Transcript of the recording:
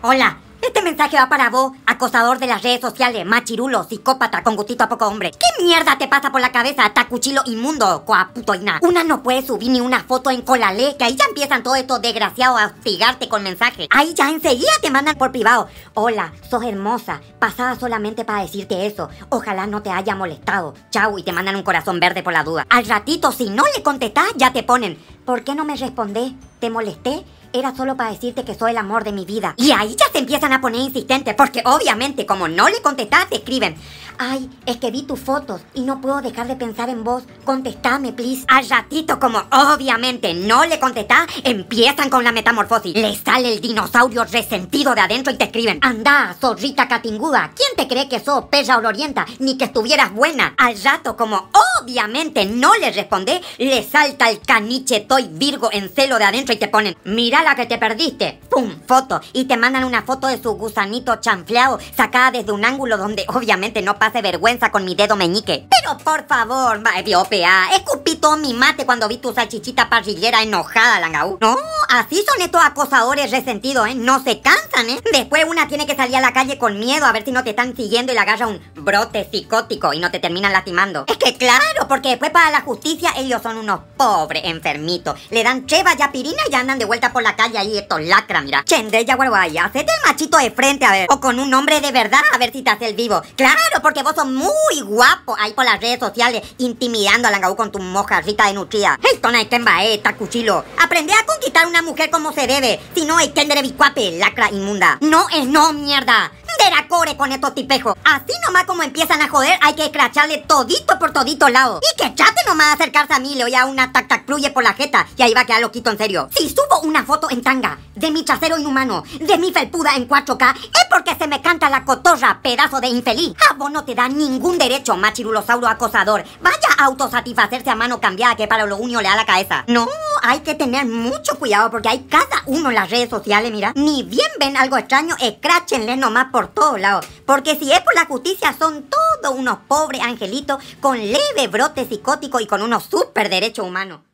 Hola, este mensaje va para vos, acosador de las redes sociales, machirulo, psicópata, con gustito a poco hombre. ¿Qué mierda te pasa por la cabeza, tacuchilo inmundo, coaputoina? Una no puede subir ni una foto en colalé, que ahí ya empiezan todos estos desgraciados a hostigarte con mensajes. Ahí ya enseguida te mandan por privado. Hola, sos hermosa, pasaba solamente para decirte eso. Ojalá no te haya molestado. Chau, y te mandan un corazón verde por la duda. Al ratito, si no le contestás, ya te ponen. ¿Por qué no me respondés? ¿Te molesté? Era solo para decirte que soy el amor de mi vida. Y ahí ya se empiezan a poner insistentes, porque obviamente, como no le contestas escriben. Ay, es que vi tus fotos y no puedo dejar de pensar en vos. Contestame, please. Al ratito, como obviamente no le contestás, empiezan con la metamorfosis. Le sale el dinosaurio resentido de adentro y te escriben. Anda, zorrita catinguda. ¿Quién te cree que sos perra olorienta? Ni que estuvieras buena. Al rato, como obviamente no le respondés, le salta el caniche toy virgo en celo de adentro y te ponen. Mira la que te perdiste. ¡Pum! Foto. Y te mandan una foto de su gusanito chanfleado sacada desde un ángulo donde obviamente no pasa Hace vergüenza con mi dedo meñique. Pero por favor, Mariopea, escupí todo mi mate cuando vi tu salchichita parrillera enojada, Langaú. No, así son estos acosadores resentidos, ¿eh? No se cansan, ¿eh? Después una tiene que salir a la calle con miedo a ver si no te están siguiendo y le agarra un brote psicótico y no te terminan lastimando. Es que claro, porque después para la justicia ellos son unos pobres enfermitos. Le dan cheva ya pirina y andan de vuelta por la calle ahí estos lacra, mira. Chendella, allá. hacete el machito de frente, a ver. O con un hombre de verdad, a ver si te hace el vivo. Claro, porque vos sos muy guapo ahí por las redes sociales, intimidando al angabú con tu mojarrita de nutria esto no que en está eh, cuchillo. Aprende a conquistar una mujer como se debe. Si no, hay tendere bicuape, lacra inmunda. No es no, mierda. core con estos tipejos. Así nomás como empiezan a joder, hay que escracharle todito por todito lado. Y que chate nomás acercarse a mí, le voy a una tac tac pluye por la jeta. Y ahí va a quedar loquito en serio. Si subo una foto en tanga de mi chacero inhumano, de mi felpuda en 4K, es porque se me canta la cotorra, pedazo de infeliz. A ah, vos no te da ningún derecho, machirulosauro acosador. Vaya a autosatisfacerse a mano cambiada que para lo único le da la cabeza. No hay que tener mucho cuidado porque hay cada uno en las redes sociales, mira. Ni bien ven algo extraño, escráchenle nomás por todos lados. Porque si es por la justicia, son todos unos pobres angelitos con leve brote psicótico y con unos super derechos humanos.